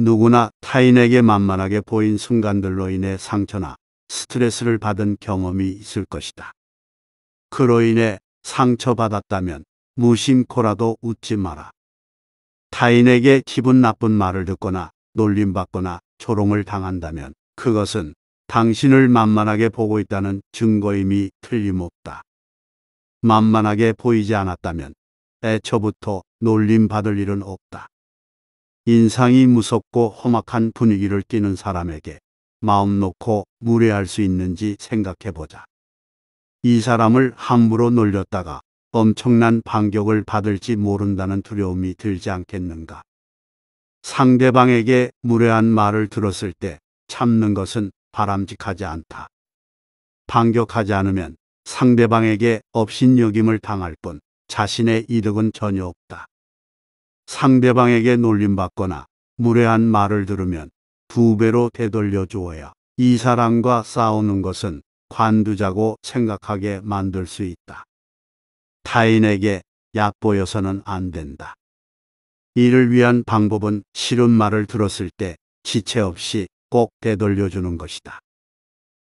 누구나 타인에게 만만하게 보인 순간들로 인해 상처나 스트레스를 받은 경험이 있을 것이다. 그로 인해 상처받았다면 무심코라도 웃지 마라. 타인에게 기분 나쁜 말을 듣거나 놀림받거나 조롱을 당한다면 그것은 당신을 만만하게 보고 있다는 증거임이 틀림없다. 만만하게 보이지 않았다면 애초부터 놀림받을 일은 없다. 인상이 무섭고 험악한 분위기를 띠는 사람에게 마음 놓고 무례할 수 있는지 생각해보자. 이 사람을 함부로 놀렸다가 엄청난 반격을 받을지 모른다는 두려움이 들지 않겠는가. 상대방에게 무례한 말을 들었을 때 참는 것은 바람직하지 않다. 반격하지 않으면 상대방에게 업신여김을 당할 뿐 자신의 이득은 전혀 없다. 상대방에게 놀림받거나 무례한 말을 들으면 두 배로 되돌려 주어야 이 사람과 싸우는 것은 관두자고 생각하게 만들 수 있다. 타인에게 약보여서는 안 된다. 이를 위한 방법은 싫은 말을 들었을 때 지체 없이 꼭 되돌려 주는 것이다.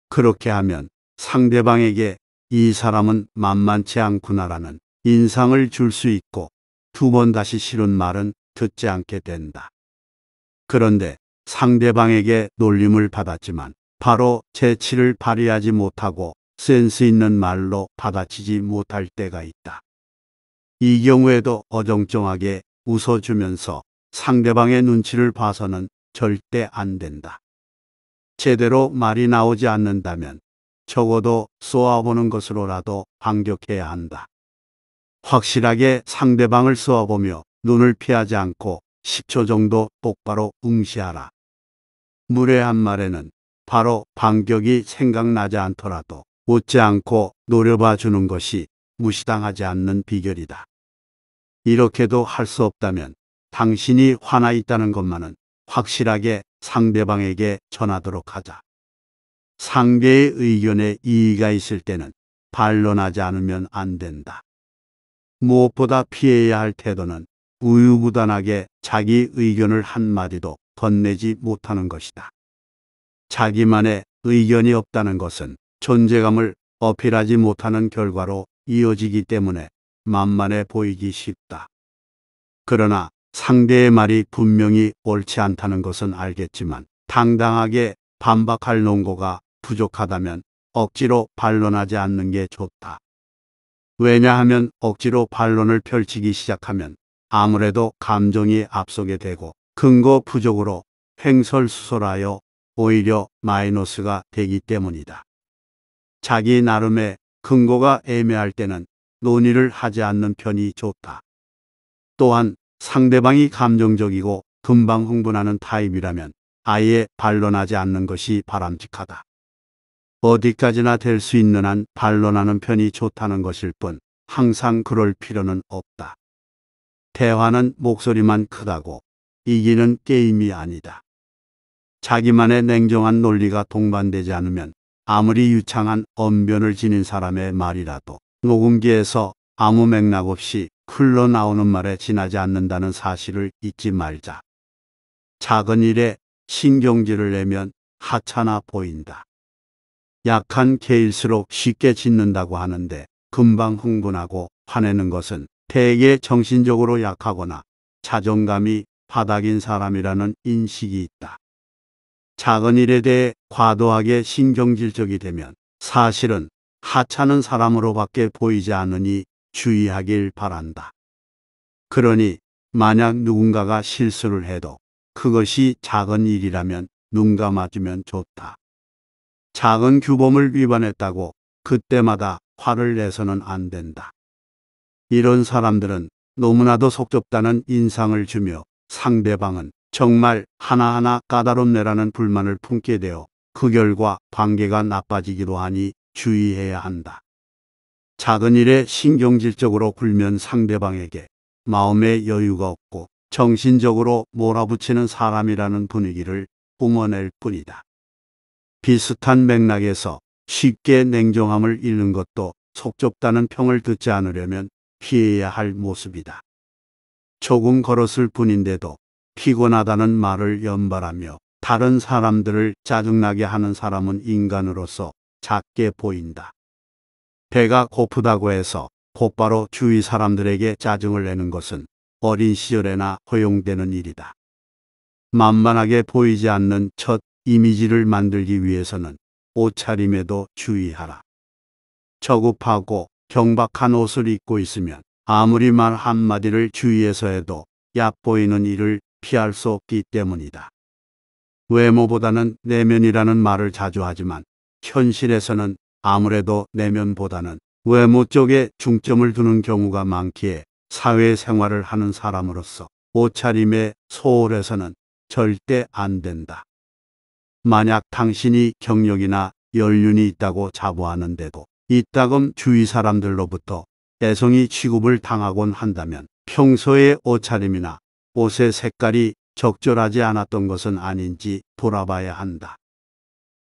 그렇게 하면 상대방에게 이 사람은 만만치 않구나라는 인상을 줄 수 있고 두번 다시 싫은 말은 듣지 않게 된다. 그런데 상대방에게 놀림을 받았지만 바로 재치를 발휘하지 못하고 센스 있는 말로 받아치지 못할 때가 있다. 이 경우에도 어정쩡하게 웃어주면서 상대방의 눈치를 봐서는 절대 안 된다. 제대로 말이 나오지 않는다면 적어도 쏘아보는 것으로라도 반격해야 한다. 확실하게 상대방을 쏘아보며 눈을 피하지 않고 10초 정도 똑바로 응시하라. 무례한 말에는 바로 반격이 생각나지 않더라도 웃지 않고 노려봐 주는 것이 무시당하지 않는 비결이다. 이렇게도 할 수 없다면 당신이 화나 있다는 것만은 확실하게 상대방에게 전하도록 하자. 상대의 의견에 이의가 있을 때는 반론하지 않으면 안 된다. 무엇보다 피해야 할 태도는 우유부단하게 자기 의견을 한마디도 건네지 못하는 것이다. 자기만의 의견이 없다는 것은 존재감을 어필하지 못하는 결과로 이어지기 때문에 만만해 보이기 쉽다. 그러나 상대의 말이 분명히 옳지 않다는 것은 알겠지만 당당하게 반박할 농고가 부족하다면 억지로 반론하지 않는 게 좋다. 왜냐하면 억지로 반론을 펼치기 시작하면 아무래도 감정이 앞서게 되고 근거 부족으로 횡설수설하여 오히려 마이너스가 되기 때문이다. 자기 나름의 근거가 애매할 때는 논의를 하지 않는 편이 좋다. 또한 상대방이 감정적이고 금방 흥분하는 타입이라면 아예 반론하지 않는 것이 바람직하다. 어디까지나 될 수 있는 한 반론하는 편이 좋다는 것일 뿐 항상 그럴 필요는 없다. 대화는 목소리만 크다고 이기는 게임이 아니다. 자기만의 냉정한 논리가 동반되지 않으면 아무리 유창한 언변을 지닌 사람의 말이라도 녹음기에서 아무 맥락 없이 흘러나오는 말에 지나지 않는다는 사실을 잊지 말자. 작은 일에 신경질을 내면 하찮아 보인다. 약한 개일수록 쉽게 짖는다고 하는데 금방 흥분하고 화내는 것은 대개 정신적으로 약하거나 자존감이 바닥인 사람이라는 인식이 있다. 작은 일에 대해 과도하게 신경질적이 되면 사실은 하찮은 사람으로밖에 보이지 않으니 주의하길 바란다. 그러니 만약 누군가가 실수를 해도 그것이 작은 일이라면 눈 감아주면 좋다. 작은 규범을 위반했다고 그때마다 화를 내서는 안 된다. 이런 사람들은 너무나도 속좁다는 인상을 주며 상대방은 정말 하나하나 까다롭네라는 불만을 품게 되어 그 결과 관계가 나빠지기도 하니 주의해야 한다. 작은 일에 신경질적으로 굴면 상대방에게 마음의 여유가 없고 정신적으로 몰아붙이는 사람이라는 분위기를 뿜어낼 뿐이다. 비슷한 맥락에서 쉽게 냉정함을 잃는 것도 속좁다는 평을 듣지 않으려면 피해야 할 모습이다. 조금 걸었을 뿐인데도 피곤하다는 말을 연발하며 다른 사람들을 짜증나게 하는 사람은 인간으로서 작게 보인다. 배가 고프다고 해서 곧바로 주위 사람들에게 짜증을 내는 것은 어린 시절에나 허용되는 일이다. 만만하게 보이지 않는 첫 이미지를 만들기 위해서는 옷차림에도 주의하라. 저급하고 경박한 옷을 입고 있으면 아무리 말 한마디를 주의해서 해도 얕보이는 일을 피할 수 없기 때문이다. 외모보다는 내면이라는 말을 자주 하지만 현실에서는 아무래도 내면보다는 외모 쪽에 중점을 두는 경우가 많기에 사회생활을 하는 사람으로서 옷차림에 소홀해서는 절대 안 된다. 만약 당신이 경력이나 연륜이 있다고 자부하는데도 이따금 주위 사람들로부터 애성이 취급을 당하곤 한다면 평소의 옷차림이나 옷의 색깔이 적절하지 않았던 것은 아닌지 돌아봐야 한다.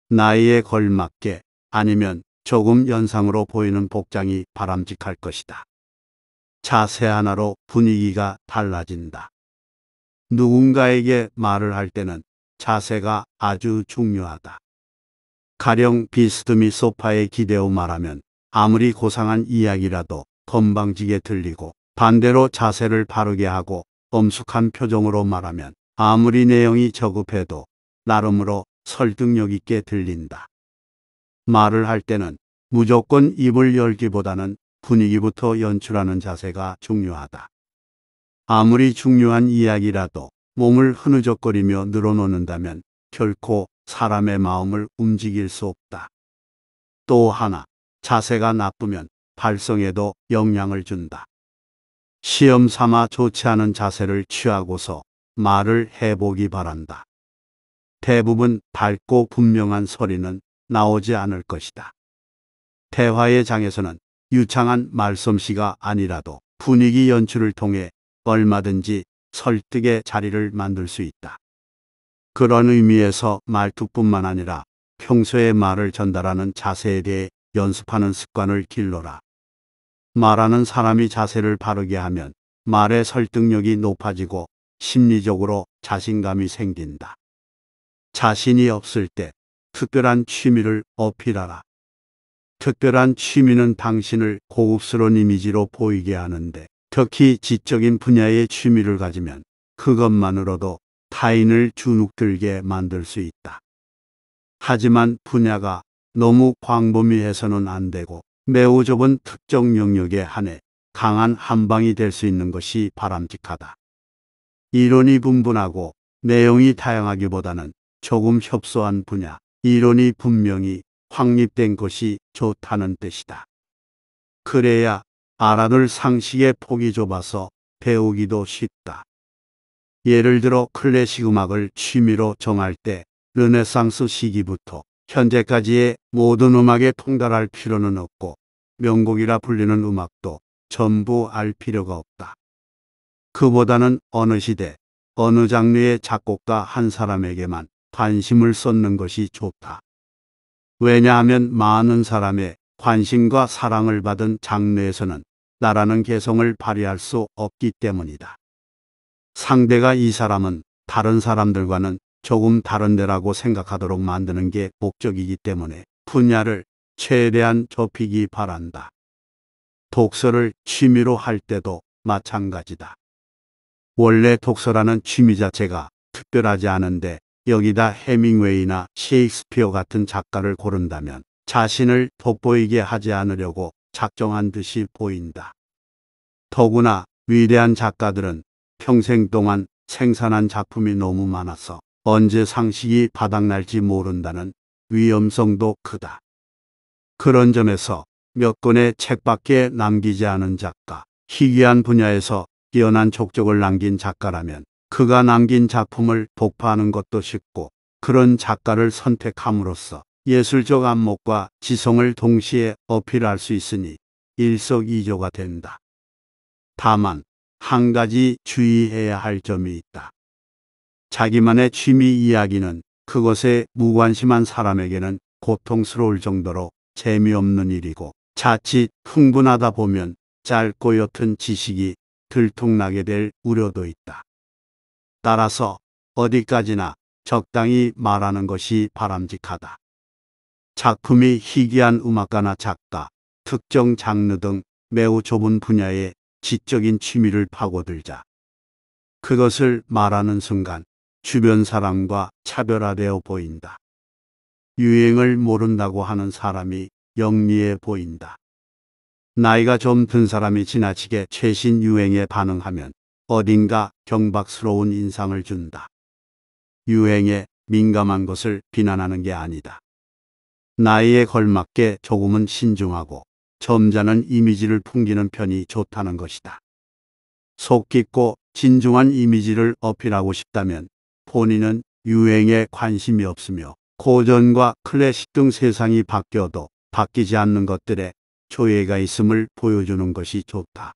나이에 걸맞게 아니면 조금 연상으로 보이는 복장이 바람직할 것이다. 자세 하나로 분위기가 달라진다. 누군가에게 말을 할 때는 자세가 아주 중요하다. 가령 비스듬히 소파에 기대어 말하면 아무리 고상한 이야기라도 건방지게 들리고 반대로 자세를 바르게 하고 엄숙한 표정으로 말하면 아무리 내용이 저급해도 나름으로 설득력 있게 들린다. 말을 할 때는 무조건 입을 열기보다는 분위기부터 연출하는 자세가 중요하다. 아무리 중요한 이야기라도 몸을 흐느적거리며 늘어놓는다면 결코 사람의 마음을 움직일 수 없다. 또 하나, 자세가 나쁘면 발성에도 영향을 준다. 시험 삼아 좋지 않은 자세를 취하고서 말을 해보기 바란다. 대부분 밝고 분명한 소리는 나오지 않을 것이다. 대화의 장에서는 유창한 말솜씨가 아니라도 분위기 연출을 통해 얼마든지 설득의 자리를 만들 수 있다. 그런 의미에서 말투뿐만 아니라 평소에 말을 전달하는 자세에 대해 연습하는 습관을 길러라. 말하는 사람이 자세를 바르게 하면 말의 설득력이 높아지고 심리적으로 자신감이 생긴다. 자신이 없을 때 특별한 취미를 어필하라. 특별한 취미는 당신을 고급스러운 이미지로 보이게 하는데 특히 지적인 분야의 취미를 가지면 그것만으로도 타인을 주눅들게 만들 수 있다. 하지만 분야가 너무 광범위해서는 안 되고 매우 좁은 특정 영역에 한해 강한 한방이 될 수 있는 것이 바람직하다. 이론이 분분하고 내용이 다양하기보다는 조금 협소한 분야, 이론이 분명히 확립된 것이 좋다는 뜻이다. 그래야 알아둘 상식의 폭이 좁아서 배우기도 쉽다. 예를 들어 클래식 음악을 취미로 정할 때 르네상스 시기부터 현재까지의 모든 음악에 통달할 필요는 없고 명곡이라 불리는 음악도 전부 알 필요가 없다. 그보다는 어느 시대, 어느 장르의 작곡가 한 사람에게만 관심을 쏟는 것이 좋다. 왜냐하면 많은 사람의 관심과 사랑을 받은 장르에서는 나라는 개성을 발휘할 수 없기 때문이다. 상대가 이 사람은 다른 사람들과는 조금 다른데라고 생각하도록 만드는 게 목적이기 때문에 분야를 최대한 좁히기 바란다. 독서를 취미로 할 때도 마찬가지다. 원래 독서라는 취미 자체가 특별하지 않은데 여기다 해밍웨이나 셰익스피어 같은 작가를 고른다면 자신을 돋보이게 하지 않으려고 작정한 듯이 보인다. 더구나 위대한 작가들은 평생 동안 생산한 작품이 너무 많아서 언제 상식이 바닥날지 모른다는 위험성도 크다. 그런 점에서 몇 권의 책밖에 남기지 않은 작가, 희귀한 분야에서 뛰어난 족적을 남긴 작가라면 그가 남긴 작품을 독파하는 것도 쉽고 그런 작가를 선택함으로써 예술적 안목과 지성을 동시에 어필할 수 있으니 일석이조가 된다. 다만 한 가지 주의해야 할 점이 있다. 자기만의 취미 이야기는 그것에 무관심한 사람에게는 고통스러울 정도로 재미없는 일이고 자칫 흥분하다 보면 짧고 옅은 지식이 들통나게 될 우려도 있다. 따라서 어디까지나 적당히 말하는 것이 바람직하다. 작품이 희귀한 음악가나 작가, 특정 장르 등 매우 좁은 분야에 지적인 취미를 파고들자. 그것을 말하는 순간 주변 사람과 차별화되어 보인다. 유행을 모른다고 하는 사람이 영리해 보인다. 나이가 좀 든 사람이 지나치게 최신 유행에 반응하면 어딘가 경박스러운 인상을 준다. 유행에 민감한 것을 비난하는 게 아니다. 나이에 걸맞게 조금은 신중하고 점잖은 이미지를 풍기는 편이 좋다는 것이다. 속 깊고 진중한 이미지를 어필하고 싶다면 본인은 유행에 관심이 없으며 고전과 클래식 등 세상이 바뀌어도 바뀌지 않는 것들에 조예가 있음을 보여주는 것이 좋다.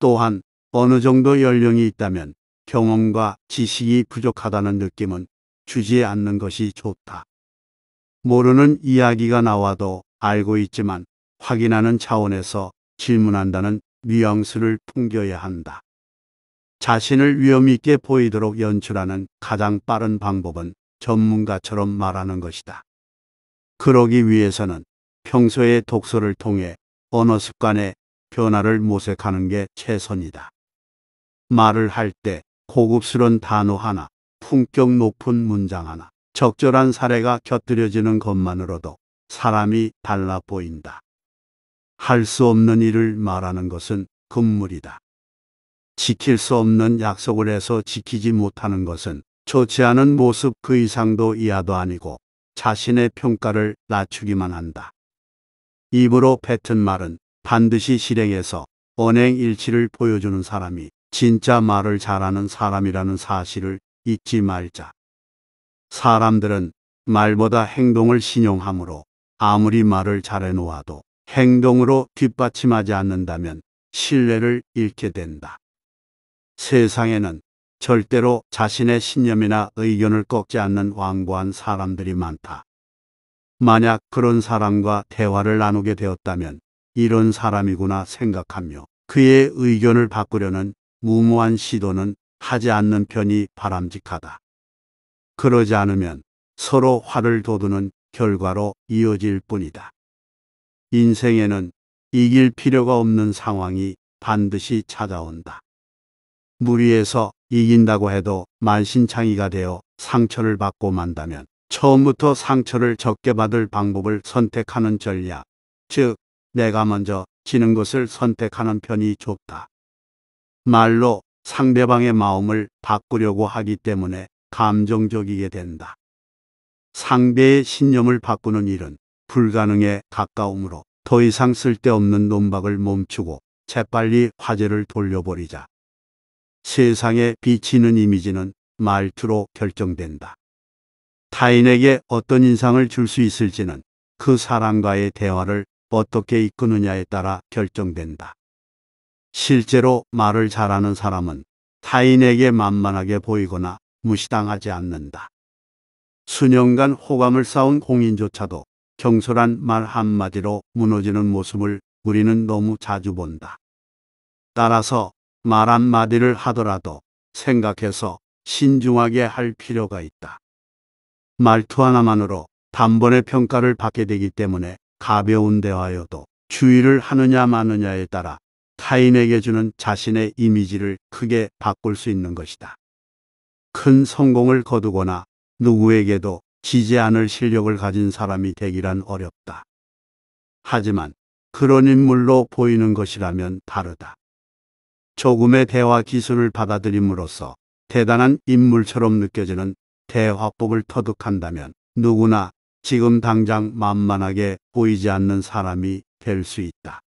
또한 어느 정도 연령이 있다면 경험과 지식이 부족하다는 느낌은 주지 않는 것이 좋다. 모르는 이야기가 나와도 알고 있지만 확인하는 차원에서 질문한다는 뉘앙스를 풍겨야 한다. 자신을 위험 있게 보이도록 연출하는 가장 빠른 방법은 전문가처럼 말하는 것이다. 그러기 위해서는 평소의 독서를 통해 언어 습관의 변화를 모색하는 게 최선이다. 말을 할 때 고급스런 단어 하나, 품격 높은 문장 하나, 적절한 사례가 곁들여지는 것만으로도 사람이 달라 보인다. 할 수 없는 일을 말하는 것은 금물이다. 지킬 수 없는 약속을 해서 지키지 못하는 것은 좋지 않은 모습 그 이상도 이하도 아니고 자신의 평가를 낮추기만 한다. 입으로 뱉은 말은 반드시 실행해서 언행 일치를 보여주는 사람이 진짜 말을 잘하는 사람이라는 사실을 잊지 말자. 사람들은 말보다 행동을 신용하므로 아무리 말을 잘해놓아도 행동으로 뒷받침하지 않는다면 신뢰를 잃게 된다. 세상에는 절대로 자신의 신념이나 의견을 꺾지 않는 완고한 사람들이 많다. 만약 그런 사람과 대화를 나누게 되었다면 이런 사람이구나 생각하며 그의 의견을 바꾸려는 무모한 시도는 하지 않는 편이 바람직하다. 그러지 않으면 서로 화를 돋우는 결과로 이어질 뿐이다. 인생에는 이길 필요가 없는 상황이 반드시 찾아온다. 무리해서 이긴다고 해도 만신창이가 되어 상처를 받고 만다면 처음부터 상처를 적게 받을 방법을 선택하는 전략, 즉 내가 먼저 지는 것을 선택하는 편이 좋다. 말로 상대방의 마음을 바꾸려고 하기 때문에 감정적이게 된다. 상대의 신념을 바꾸는 일은 불가능에 가까우므로 더 이상 쓸데없는 논박을 멈추고 재빨리 화제를 돌려버리자. 세상에 비치는 이미지는 말투로 결정된다. 타인에게 어떤 인상을 줄 수 있을지는 그 사람과의 대화를 어떻게 이끄느냐에 따라 결정된다. 실제로 말을 잘하는 사람은 타인에게 만만하게 보이거나 무시당하지 않는다. 수년간 호감을 쌓은 공인조차도 경솔한 말 한마디로 무너지는 모습을 우리는 너무 자주 본다. 따라서 말 한마디를 하더라도 생각해서 신중하게 할 필요가 있다. 말투 하나만으로 단번에 평가를 받게 되기 때문에 가벼운 대화여도 주의를 하느냐 마느냐에 따라 타인에게 주는 자신의 이미지를 크게 바꿀 수 있는 것이다. 큰 성공을 거두거나 누구에게도 지지 않을 실력을 가진 사람이 되기란 어렵다. 하지만 그런 인물로 보이는 것이라면 다르다. 조금의 대화 기술을 받아들임으로써 대단한 인물처럼 느껴지는 대화법을 터득한다면 누구나 지금 당장 만만하게 보이지 않는 사람이 될 수 있다.